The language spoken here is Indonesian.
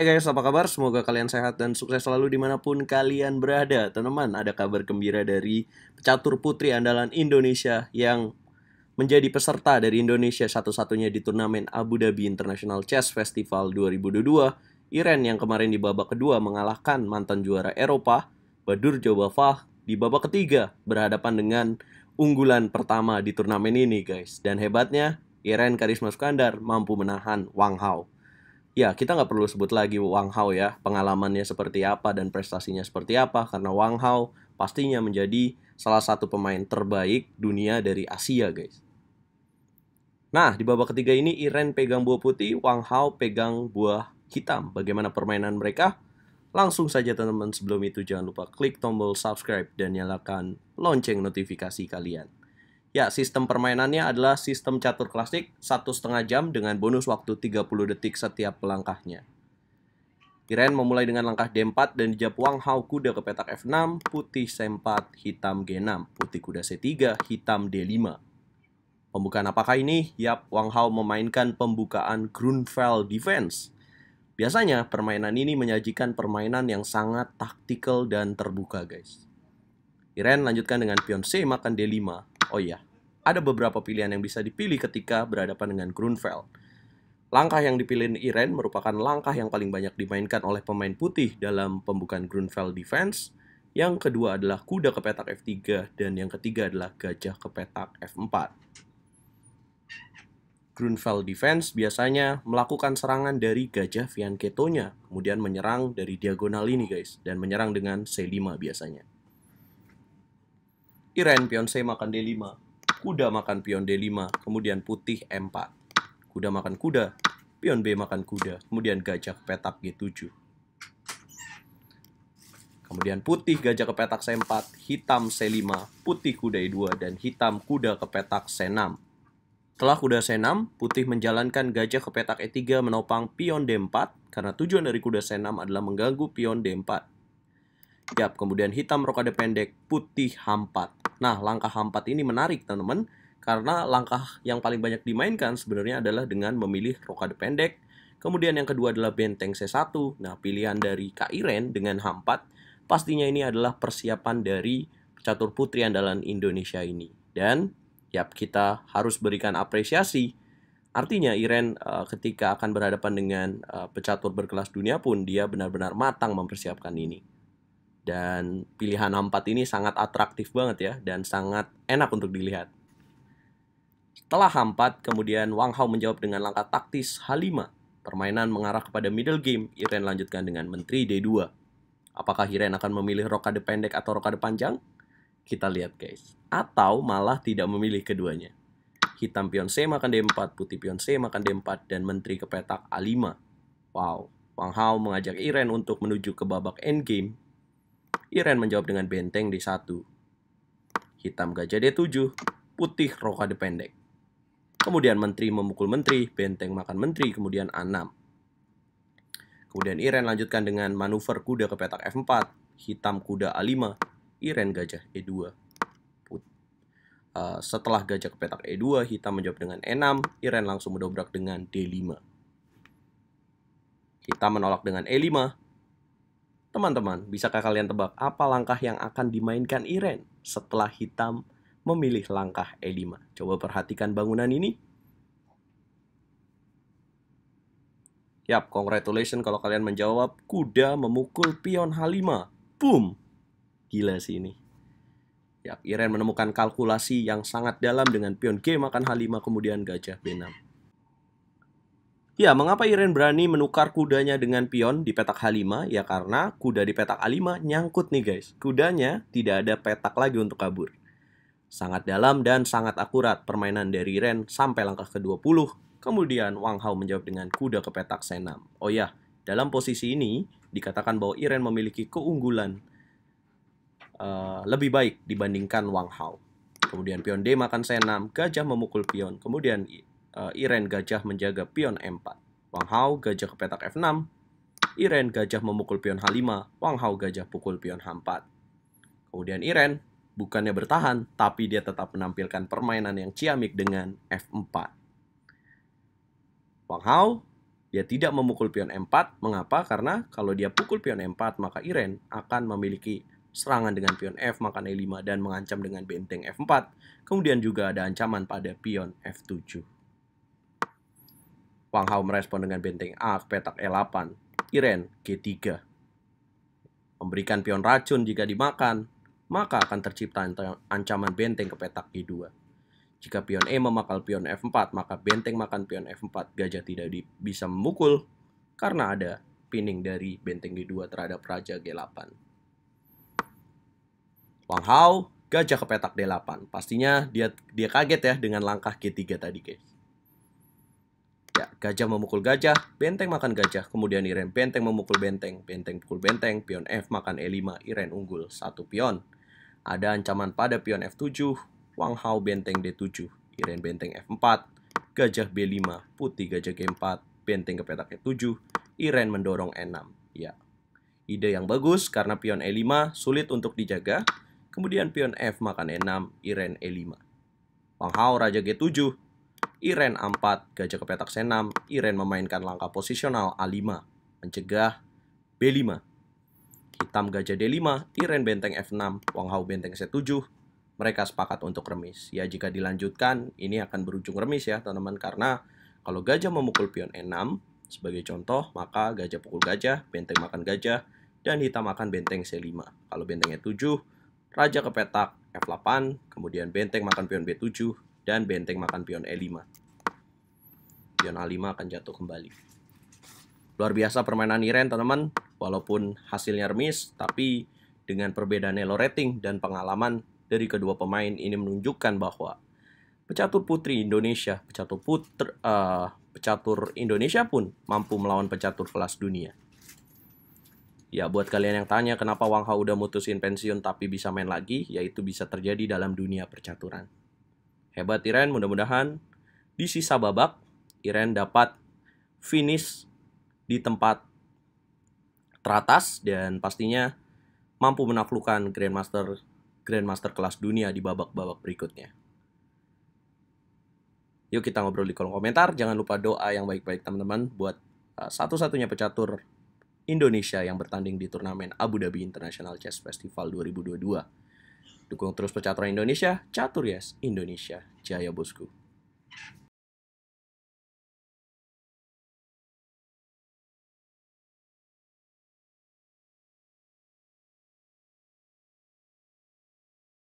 Hai guys, apa kabar? Semoga kalian sehat dan sukses selalu dimanapun kalian berada. Teman-teman, ada kabar gembira dari pecatur putri andalan Indonesia yang menjadi peserta dari Indonesia satu-satunya di turnamen Abu Dhabi International Chess Festival 2022. Iren yang kemarin di babak kedua mengalahkan mantan juara Eropa, Badur Jobafah, di babak ketiga berhadapan dengan unggulan pertama di turnamen ini guys. Dan hebatnya, Iren Karisma Skandar mampu menahan Wang Hao ya kita nggak perlu sebut lagi Wang Hao ya pengalamannya seperti apa dan prestasinya seperti apa karena Wang Hao pastinya menjadi salah satu pemain terbaik dunia dari Asia guys. Nah di babak ketiga ini Iren pegang buah putih, Wang Hao pegang buah hitam. Bagaimana permainan mereka? Langsung saja teman-teman sebelum itu jangan lupa klik tombol subscribe dan nyalakan lonceng notifikasi kalian. Ya, sistem permainannya adalah sistem catur klasik satu setengah jam dengan bonus waktu 30 detik setiap langkahnya. Kiren memulai dengan langkah D4 dan dijapuang hau kuda ke petak F6, putih C4, hitam G6, putih kuda C3, hitam D5. Pembukaan apakah ini? Yap, Wang Hao memainkan pembukaan Grunfeld Defense. Biasanya permainan ini menyajikan permainan yang sangat taktikal dan terbuka guys. Iren lanjutkan dengan pion C makan D5, Oh iya, ada beberapa pilihan yang bisa dipilih ketika berhadapan dengan Grunfeld. Langkah yang dipilih Iren merupakan langkah yang paling banyak dimainkan oleh pemain putih dalam pembukaan Grunfeld Defense. Yang kedua adalah kuda ke petak F3 dan yang ketiga adalah gajah ke petak F4. Grunfeld Defense biasanya melakukan serangan dari gajah fianchetto kemudian menyerang dari diagonal ini guys, dan menyerang dengan C5 biasanya. Iren pion C makan D5. Kuda makan pion D5. Kemudian putih M4. Kuda makan kuda. Pion B makan kuda. Kemudian gajah ke petak G7. Kemudian putih gajah ke petak C4. Hitam C5. Putih kuda E2. Dan hitam kuda ke petak C6. Setelah kuda C6, putih menjalankan gajah ke petak E3 menopang pion D4 karena tujuan dari kuda C6 adalah mengganggu pion D4. Yap, kemudian hitam rokade pendek, putih H4. Nah, langkah h4 ini menarik, teman-teman, karena langkah yang paling banyak dimainkan sebenarnya adalah dengan memilih rokade pendek. Kemudian yang kedua adalah benteng C1. Nah, pilihan dari Kak Iren dengan 4 pastinya ini adalah persiapan dari pecatur putri andalan Indonesia ini. Dan yap kita harus berikan apresiasi. Artinya Iren eh, ketika akan berhadapan dengan eh, pecatur berkelas dunia pun dia benar-benar matang mempersiapkan ini. Dan pilihan H4 ini sangat atraktif banget ya dan sangat enak untuk dilihat. Setelah H4, kemudian Wang Hao menjawab dengan langkah taktis H5. Permainan mengarah kepada middle game, Iren lanjutkan dengan menteri D2. Apakah Iren akan memilih rokade pendek atau rokade panjang? Kita lihat guys. Atau malah tidak memilih keduanya. Hitam pion C makan D4, putih pion C makan D4, dan menteri ke petak A5. Wow, Wang Hao mengajak Iren untuk menuju ke babak endgame Iren menjawab dengan benteng D1. Hitam gajah D7, putih roka pendek. Kemudian menteri memukul menteri, benteng makan menteri, kemudian A6. Kemudian Iren lanjutkan dengan manuver kuda ke petak F4, hitam kuda A5, Iren gajah E2. Put uh, setelah gajah ke petak E2, hitam menjawab dengan E6, Iren langsung mendobrak dengan D5. Hitam menolak dengan E5, Teman-teman, bisakah kalian tebak apa langkah yang akan dimainkan Iren setelah hitam memilih langkah E5? Coba perhatikan bangunan ini. Yap, congratulations kalau kalian menjawab kuda memukul pion H5. Boom! Gila sih ini. Yap, Iren menemukan kalkulasi yang sangat dalam dengan pion G makan H5 kemudian gajah B6. Ya, mengapa Iren berani menukar kudanya dengan pion di petak H5? Ya karena kuda di petak A5 nyangkut nih guys. Kudanya tidak ada petak lagi untuk kabur. Sangat dalam dan sangat akurat permainan dari Iren sampai langkah ke-20. Kemudian Wang Hao menjawab dengan kuda ke petak C6. Oh ya, dalam posisi ini dikatakan bahwa Iren memiliki keunggulan uh, lebih baik dibandingkan Wang Hao. Kemudian pion D makan C6, gajah memukul pion. Kemudian uh, Iren gajah menjaga pion m 4 Wang Hao gajah ke petak F6. Iren gajah memukul pion H5. Wang Hao gajah pukul pion H4. Kemudian Iren bukannya bertahan, tapi dia tetap menampilkan permainan yang ciamik dengan F4. Wang Hao dia tidak memukul pion M4. Mengapa? Karena kalau dia pukul pion M4, maka Iren akan memiliki serangan dengan pion F, makan E5, dan mengancam dengan benteng F4. Kemudian juga ada ancaman pada pion F7. Wang Hao merespon dengan benteng A ke petak E8, Iren G3. Memberikan pion racun jika dimakan, maka akan tercipta ancaman benteng ke petak G2. Jika pion E memakal pion F4, maka benteng makan pion F4. Gajah tidak bisa memukul karena ada pinning dari benteng G2 terhadap raja G8. Wang Hao, gajah ke petak D8. Pastinya dia dia kaget ya dengan langkah G3 tadi, guys. Gajah memukul gajah, benteng makan gajah, kemudian Iren benteng memukul benteng, benteng pukul benteng, pion F makan E5, Iren unggul, satu pion. Ada ancaman pada pion F7, Wang Hao benteng D7, Iren benteng F4, gajah B5, putih gajah G4, benteng ke petak E7, Iren mendorong E6. Ya, ide yang bagus karena pion E5 sulit untuk dijaga, kemudian pion F makan E6, Iren E5. Wang Hao raja G7, Iren A4, gajah ke petak C6, Iren memainkan langkah posisional A5, mencegah B5. Hitam gajah D5, Iren benteng F6, wang Wanghao benteng C7, mereka sepakat untuk remis. Ya jika dilanjutkan, ini akan berujung remis ya teman-teman, karena kalau gajah memukul pion E6, sebagai contoh, maka gajah pukul gajah, benteng makan gajah, dan hitam akan benteng C5. Kalau benteng E7, raja ke petak F8, kemudian benteng makan pion B7, dan benteng makan pion E5. Pion A5 akan jatuh kembali. Luar biasa permainan Iren, teman-teman. Walaupun hasilnya remis, tapi dengan perbedaan elo rating dan pengalaman dari kedua pemain ini menunjukkan bahwa pecatur putri Indonesia, pecatur putri, uh, eh, pecatur Indonesia pun mampu melawan pecatur kelas dunia. Ya, buat kalian yang tanya kenapa Wang Hao udah mutusin pensiun tapi bisa main lagi, yaitu bisa terjadi dalam dunia percaturan. Hebat Iren, mudah-mudahan di sisa babak Iren dapat finish di tempat teratas dan pastinya mampu menaklukkan Grandmaster Grandmaster kelas dunia di babak-babak berikutnya. Yuk kita ngobrol di kolom komentar. Jangan lupa doa yang baik-baik teman-teman buat uh, satu-satunya pecatur Indonesia yang bertanding di turnamen Abu Dhabi International Chess Festival 2022. Dukung terus Percaturan Indonesia, Catur Yes, Indonesia. Jaya Bosku.